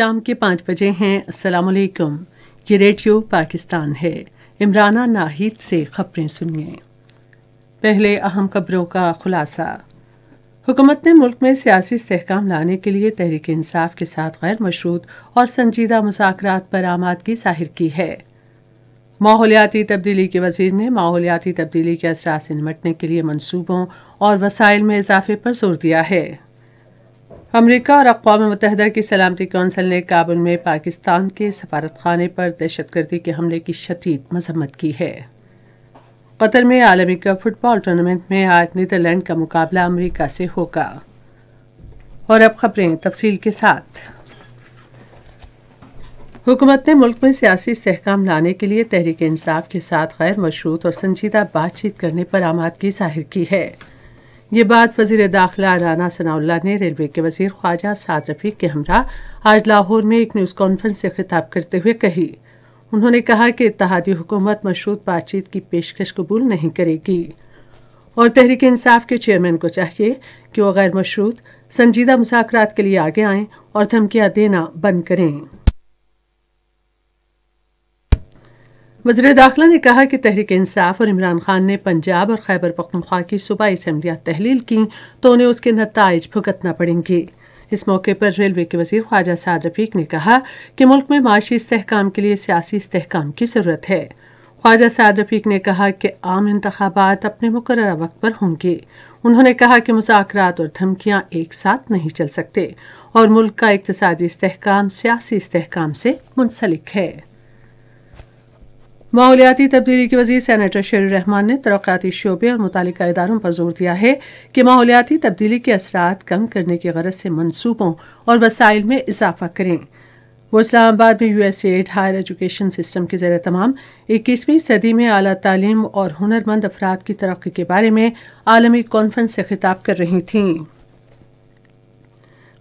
शाम के पाँच बजे हैं असलकुम ये रेडियो पाकिस्तान है इमराना नाहिद से खबरें सुनिए पहले अहम खबरों का खुलासा हुकूमत ने मुल्क में सियासी इसकाम लाने के लिए तहरीक इंसाफ के साथ गैर मशरूत और संजीदा मुजाकर पर आमादगी जाहिर की है माहौलियाती तब्दीली के वजीर ने माहौलियाती तब्दीली के असरा से निमटने के लिए मनसूबों और वसाइल में इजाफे पर जोर दिया है अमरीका और अकवा मतहद की सलामती कौंसिल ने काबुल में पाकिस्तान के सफारत खाने पर दहशत गर्दी के हमले की शदीद मजम्मत की है कतर में आलमी कप फुटबॉल टूर्नामेंट में आज नीदरलैंड का मुकाबला अमरीका से होगा और अब खबरें तफसील के साथ हुकूमत ने मुल्क में सियासी इसकाम लाने के लिए तहरीक इंसाफ के साथ गैर मशरूत और संजीदा बातचीत करने पर आमादगी जाहिर की है ये बात वजीर दाखिला राना सनाउल्ला ने रेलवे के वजीर ख्वाजा साद रफीक के हमरा आज लाहौर में एक न्यूज़ कॉन्फ्रेंस से खिताब करते हुए कही उन्होंने कहा कि इतिहादी हुकूमत मशरूत बातचीत की पेशकश कबूल नहीं करेगी और तहरीक इंसाफ के चेयरमैन को चाहिए कि वह गैर मशरूत संजीदा मुसाकर के लिए आगे आएँ और धमकियाँ देना बंद करें वजीर दाखिला ने कहा कि तहरीक इंसाफ और इमरान खान ने पंजाब और खैबर पख्तनख्वा की सूबाई असम्बलियाँ तहलील की तो उन्हें उसके नतज भुगतना पड़ेंगे इस मौके पर रेलवे के वजीर ख्वाजा साद रफीक ने कहा कि मुल्क में माशी इसकाम के लिए सियासी इसकाम की ज़रूरत है ख्वाजा साद रफीक ने कहा कि आम इंतबात अपने मुकर वक्त पर होंगे उन्होंने कहा कि मुजात और धमकियाँ एक साथ नहीं चल सकते और मुल्क का इकतदी इसकाम सियासी इसकाम से मुंसलिक है माहौलियाती तब्दीली के वजीर सैनेटर शेर रहमान ने तरक्याती शोबे और मुतल इदारों पर जोर दिया है कि माहौलियाती तब्दीली के असरात कम करने की गरज से मनसूबों और वसाइल में इजाफा करें वो इस्लामाबाद में U S AID higher education system के जर तमाम इक्कीसवीं सदी में अली तालीम और हुनरमंद अफराद की तरक्की के बारे में आलमी कॉन्फ्रेंस से खिताब कर रही थी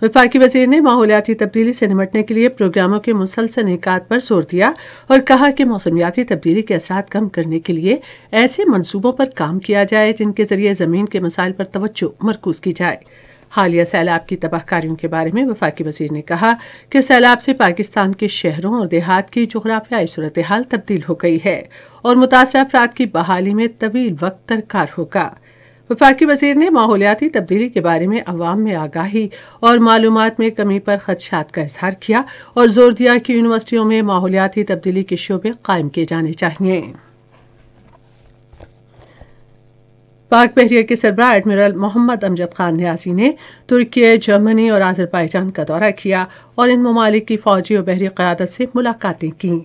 वफाकी वजीर ने माहौलियाती तब्दीली से निमटने के लिए प्रोग्रामों के मुसलसल इनकाद पर जोर दिया और कहा कि मौसमियाती तब्दीली के असरा कम करने के लिए ऐसे मनसूबों पर काम किया जाए जिनके जरिए ज़मीन के मसाइल पर तोज्जो मरकूज की जाए हालिया सैलाब की तबाहकारियों के बारे में वफाकी वजीर ने कहा कि सैलाब से पाकिस्तान के शहरों और देहात की जोग्राफियाई सूरत हाल तब्दील हो गई है और मुतासर अफराद की बहाली में तवील वक्त दरकार होगा वफाकी वजीर ने माहौलियाती तब्दीली के बारे में अवाम में आगाही और मालूम में कमी पर खदशात का इजहार किया और जोर दिया कि यूनिवर्सिटियों में माहौलियाती तब्दीली के शोबे कायम किए जाने चाहिए पाक बहरिया के सरबरा एडमिरल मोहम्मद अमजद खान न्याजी ने तुर्की जर्मनी और आजरबाईजान का दौरा किया और इन ममालिक की फौजी और बहरी क्यादत से मुलाकातें कीं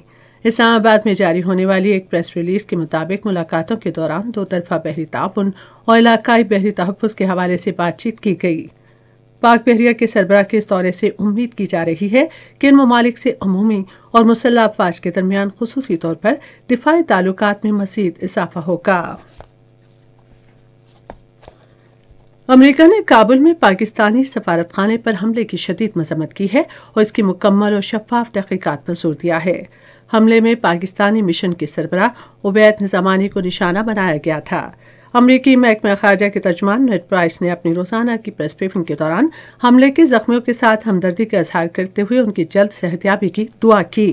इस्लामाबाद में जारी होने वाली एक प्रेस रिलीज के मुताबिक मुलाकातों के दौरान दो तरफा बहरी ताउन और इलाकाई बहरी तहफ़ के हवाले से बातचीत की गई पाक बहरिया के सरबराह के इस दौरे से उम्मीद की जा रही है कि इन ममालिक से अमूमी और मुसल्ह अफवाज के दरमियान खसूसी तौर पर दिफाई ताल्लुक में मजीद इजाफा होगा अमरीका ने काबुल में पाकिस्तानी सफारत खाने पर हमले की शदीद मजम्मत की है और इसकी मुकम्मल और शफाफ तहकीकत पर जोर दिया है हमले में पाकिस्तानी मिशन के सरबरा उबैद निजामानी को निशाना बनाया गया था अमरीकी महकमा खारजा के तर्जमान नेट प्राइस ने अपनी रोजाना की प्रेस ब्रीफिंग के दौरान हमले के जख्मियों के साथ हमदर्दी का इजहार करते हुए उनकी जल्द सेहतियाबी की दुआ की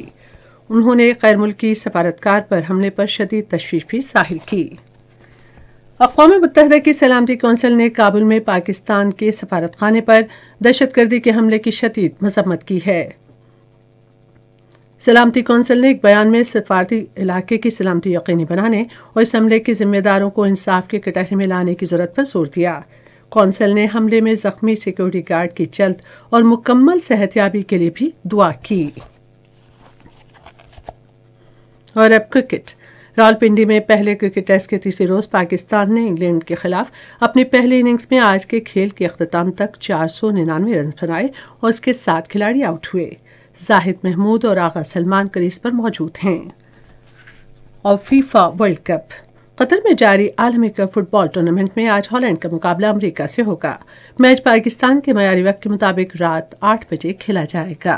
उन्होंने गैर मुल्की सफारतकार पर हमले पर शदीद तशवीश भी जाहिर की अकवा मुत की सलामती कौंसिल ने काबुल में पाकिस्तान के सफारत खाने पर दहशत गर्दी के हमले की शदीद मजम्मत की है सलामती कौंसिल ने एक बयान में सफारती इलाके की सलामती यकीनी बनाने और इस हमले के जिम्मेदारों को इंसाफ के कटहरे में लाने की जरूरत पर जोर दिया कौंसिल ने हमले में जख्मी सिक्योरिटी गार्ड की जल्द और मुकम्मल सेहतियाबी के लिए भी दुआ की और अब क्रिकेट रावलपिंडी में पहले क्रिकेट टेस्ट के तीसरे रोज पाकिस्तान ने इंग्लैंड के खिलाफ अपनी पहली इनिंग्स में आज के खेल के अख्ताम तक चार सौ निन्यानवे रन बनाए और उसके सात खिलाड़ी आउट हुए जाहिद महमूद और आगा सलमान करीस पर मौजूद हैं और फीफा वर्ल्ड कप कतर में जारी आलमी कप फुटबॉल टूर्नामेंट में आज हॉलैंड का मुकाबला अमरीका से होगा मैच पाकिस्तान के मयारी वक्त के मुताबिक रात आठ बजे खेला जाएगा